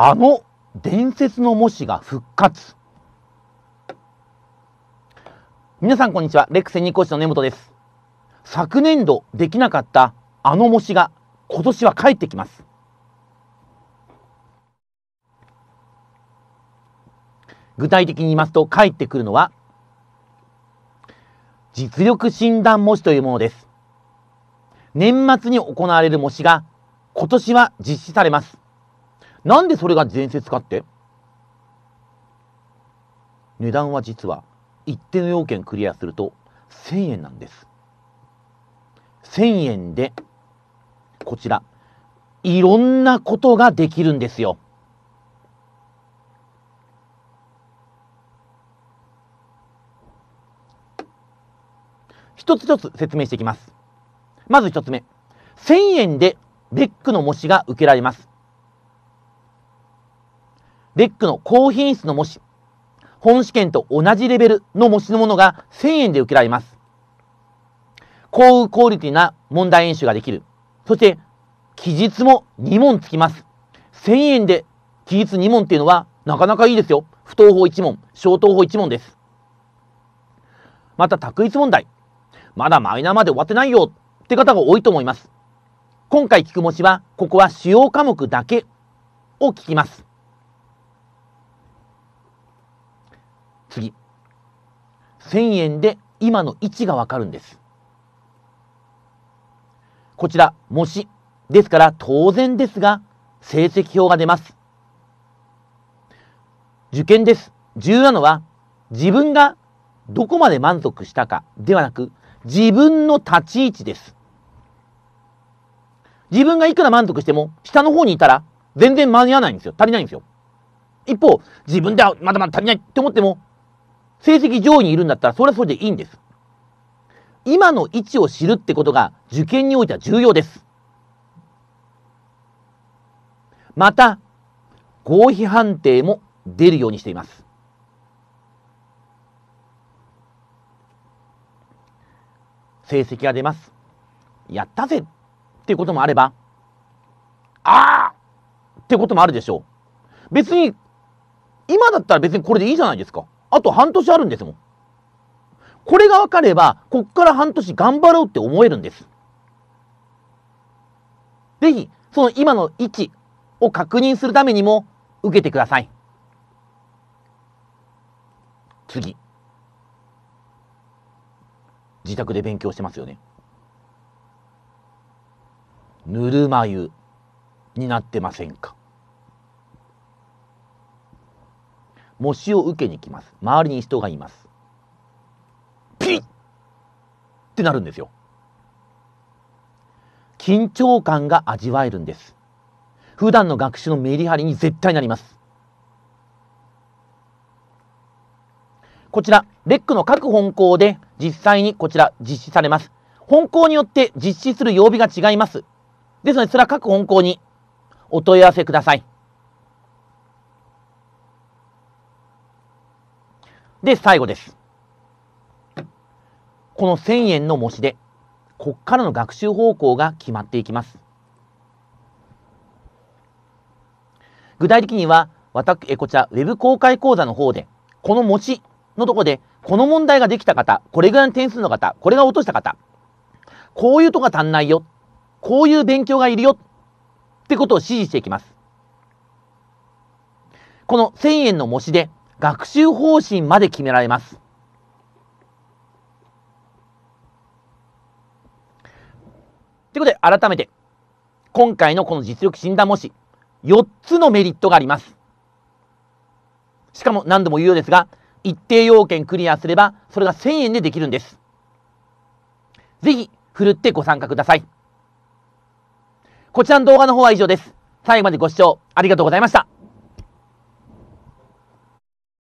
あの伝説の模試が復活皆さんこんにちはレック専任講師の根本です昨年度できなかったあの模試が今年は帰ってきます具体的に言いますと帰ってくるのは実力診断模試というものです年末に行われる模試が今年は実施されますなんでそれが伝説かって値段は実は一定の要件クリアすると1000円なんです。1000円で、こちら、いろんなことができるんですよ。一つ一つ説明していきます。まず一つ目。1000円でベックの模試が受けられます。レックの高品質の模試、本試験と同じレベルの模試のものが1000円で受けられます。高クオリティな問題演習ができる。そして、期日も2問つきます。1000円で期日2問っていうのはなかなかいいですよ。不等法1問、小等法1問です。また、択一問題。まだマイナーまで終わってないよって方が多いと思います。今回聞く模試は、ここは主要科目だけを聞きます。1000円で今の位置がわかるんです。こちら、模試。ですから当然ですが、成績表が出ます。受験です。重要なのは、自分がどこまで満足したかではなく、自分の立ち位置です。自分がいくら満足しても、下の方にいたら、全然間に合わないんですよ。足りないんですよ。一方、自分ではまだまだ足りないって思っても、成績上位にいるんだったら、それはそれでいいんです。今の位置を知るってことが受験においては重要です。また、合否判定も出るようにしています。成績が出ます。やったぜっていうこともあれば、ああってこともあるでしょう。別に、今だったら別にこれでいいじゃないですか。あと半年あるんですもん。これが分かれば、こっから半年頑張ろうって思えるんです。ぜひ、その今の位置を確認するためにも受けてください。次。自宅で勉強してますよね。ぬるま湯になってませんか模試を受けに来ます周りに人がいますピッってなるんですよ緊張感が味わえるんです普段の学習のメリハリに絶対なりますこちら、レックの各本校で実際にこちら実施されます。本校によって実施する曜日が違います。ですので、それは各本校にお問い合わせください。で、最後です。この1000円の模試で、こっからの学習方向が決まっていきます。具体的には、私、え、こちら、ウェブ公開講座の方で、この模試のとこで、この問題ができた方、これぐらいの点数の方、これが落とした方、こういうとこが足んないよ、こういう勉強がいるよ、ってことを指示していきます。この1000円の模試で、学習方針まで決められます。ということで、改めて、今回のこの実力診断模試、4つのメリットがあります。しかも何度も言うようですが、一定要件クリアすれば、それが1000円でできるんです。ぜひ、ふるってご参加ください。こちらの動画の方は以上です。最後までご視聴ありがとうございました。